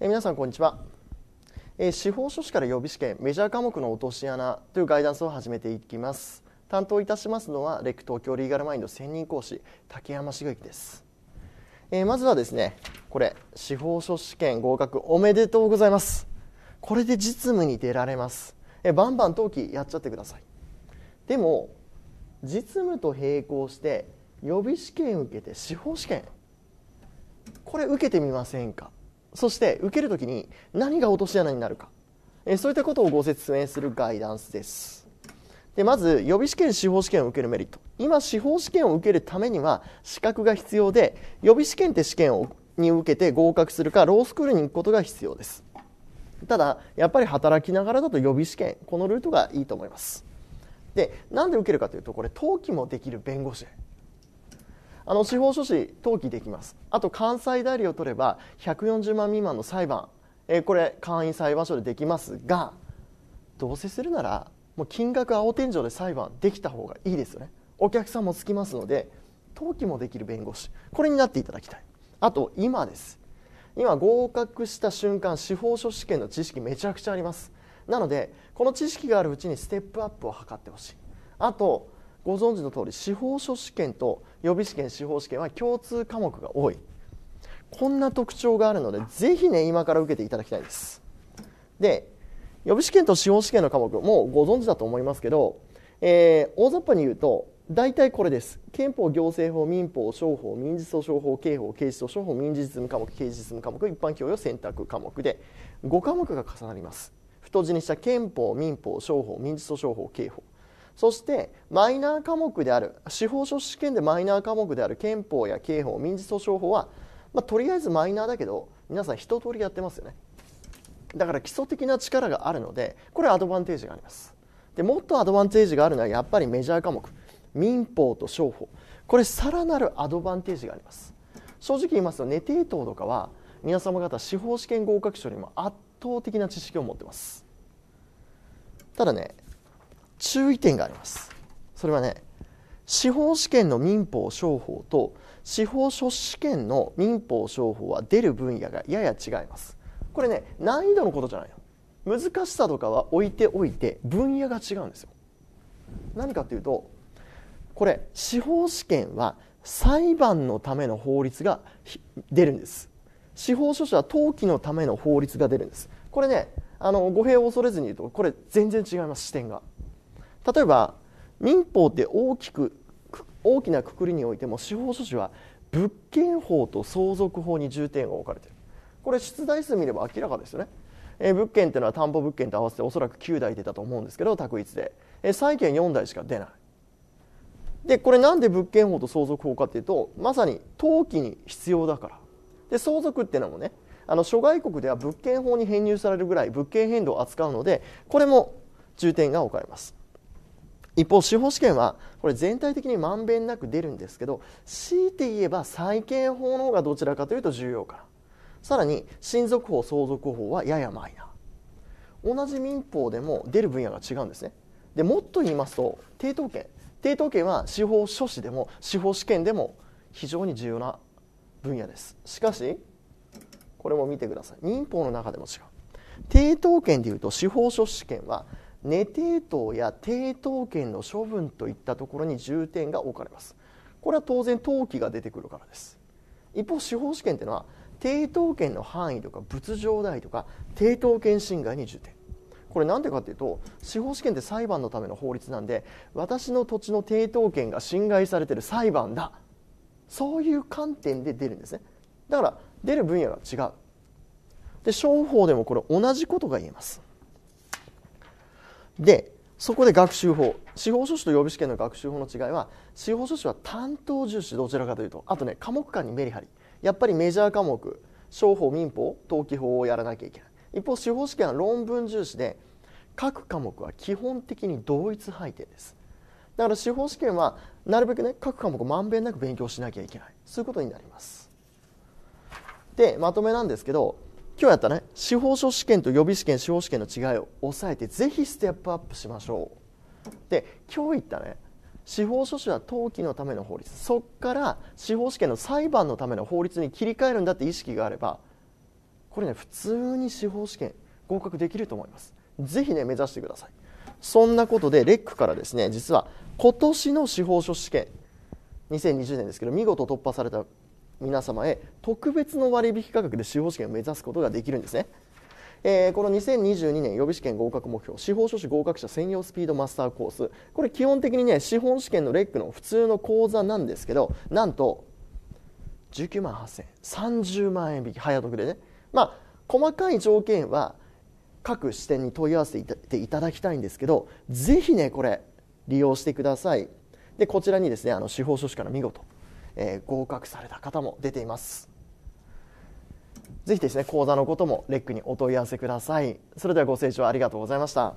え皆さんこんにちは、え司法書士から予備試験メジャー科目の落とし穴というガイダンスを始めていきます担当いたしますのはレック東京リーガルマインド専任講師竹山茂之です、えー、まずはですねこれ司法書士試験合格おめでとうございますこれで実務に出られます、えー、バンバン登記やっちゃってくださいでも実務と並行して予備試験受けて司法試験これ受けてみませんかそして受けるときに何が落とし穴になるか、えそういったことをご説明するガイダンスですでまず予備試験司法試験を受けるメリット今司法試験を受けるためには資格が必要で予備試験って試験をに受けて合格するかロースクールに行くことが必要ですただやっぱり働きながらだと予備試験このルートがいいと思いますでなんで受けるかというとこれ登記もできる弁護士あの司法書士登記できますあと関西代理を取れば140万未満の裁判、えー、これ簡易裁判所でできますがどうせするならもう金額青天井で裁判できた方がいいですよねお客さんもつきますので登記もできる弁護士これになっていただきたいあと今です今合格した瞬間司法書試験の知識めちゃくちゃありますなのでこの知識があるうちにステップアップを図ってほしいあとご存知の通り司法書試験と予備試験司法試験は共通科目が多いこんな特徴があるのでぜひね今から受けていただきたいですで予備試験と司法試験の科目もうご存知だと思いますけど、えー、大雑把に言うと大体これです憲法行政法民法商法民事訴訟法刑法刑事訴訟法民事実務科目刑事実務科目一般教養選択科目で5科目が重なります太字にした憲法民法商法民事訴訟法刑法そしてマイナー科目である司法書士試験でマイナー科目である憲法や刑法民事訴訟法は、まあ、とりあえずマイナーだけど皆さん一通りやってますよねだから基礎的な力があるのでこれはアドバンテージがありますでもっとアドバンテージがあるのはやっぱりメジャー科目民法と商法これさらなるアドバンテージがあります正直言いますとネテイトとかは皆様方司法試験合格書にも圧倒的な知識を持ってますただね注意点がありますそれはね司法試験の民法商法と司法書士試験の民法商法は出る分野がやや違いますこれね難易度のことじゃないの難しさとかは置いておいて分野が違うんですよ何かというとこれ司法試験は裁判のための法律が出るんです司法書士は登記のための法律が出るんですこれねあの語弊を恐れずに言うとこれ全然違います視点が例えば民法って大きく大きなくくりにおいても司法書士は物件法と相続法に重点が置かれてるこれ出題数見れば明らかですよね、えー、物件っていうのは担保物件と合わせておそらく9台出たと思うんですけど択一で、えー、債権4台しか出ないでこれなんで物件法と相続法かというとまさに登記に必要だからで相続っていうのもねあの諸外国では物件法に編入されるぐらい物件変動を扱うのでこれも重点が置かれます一方司法試験はこれ全体的にまんべんなく出るんですけど強いて言えば債権法の方がどちらかというと重要かなさらに親族法相続法はややマイナー同じ民法でも出る分野が違うんですねでもっと言いますと抵当権抵当権は司法書士でも司法試験でも非常に重要な分野ですしかしこれも見てください民法の中でも違う抵当権でいうと司法書士試験は寝抵当や抵当権の処分といったところに重点が置かれますこれは当然登記が出てくるからです一方司法試験というのは抵当権の範囲とか物上代とか抵当権侵害に重点これ何でかというと司法試験って裁判のための法律なんで私の土地の抵当権が侵害されている裁判だそういう観点で出るんですねだから出る分野が違うで商法でもこれ同じことが言えますでそこで学習法司法書士と予備試験の学習法の違いは司法書士は担当重視どちらかというとあとね科目間にメリハリやっぱりメジャー科目商法民法登記法をやらなきゃいけない一方司法試験は論文重視で各科目は基本的に同一配点ですだから司法試験はなるべくね各科目まんべんなく勉強しなきゃいけないそういうことになりますでまとめなんですけど今日やったね司法書試験と予備試験司法試験の違いを抑えてぜひステップアップしましょうで今日言ったね司法書士は登記のための法律そっから司法試験の裁判のための法律に切り替えるんだって意識があればこれね普通に司法試験合格できると思いますぜひね目指してくださいそんなことでレックからですね実は今年の司法書士試験2020年ですけど見事突破された皆様へ特別の割引価格で司法試験を目指すことができるんですね。えー、この2022年予備試験合格目標司法書士合格者専用スピードマスターコースこれ基本的にね司法試験のレックの普通の講座なんですけどなんと19万8000円30万円引き早得でねまあ細かい条件は各視点に問い合わせていただきたいんですけどぜひねこれ利用してくださいでこちらにですねあの司法書士から見事えー、合格された方も出ています。ぜひですね、講座のこともレックにお問い合わせください。それではご清聴ありがとうございました。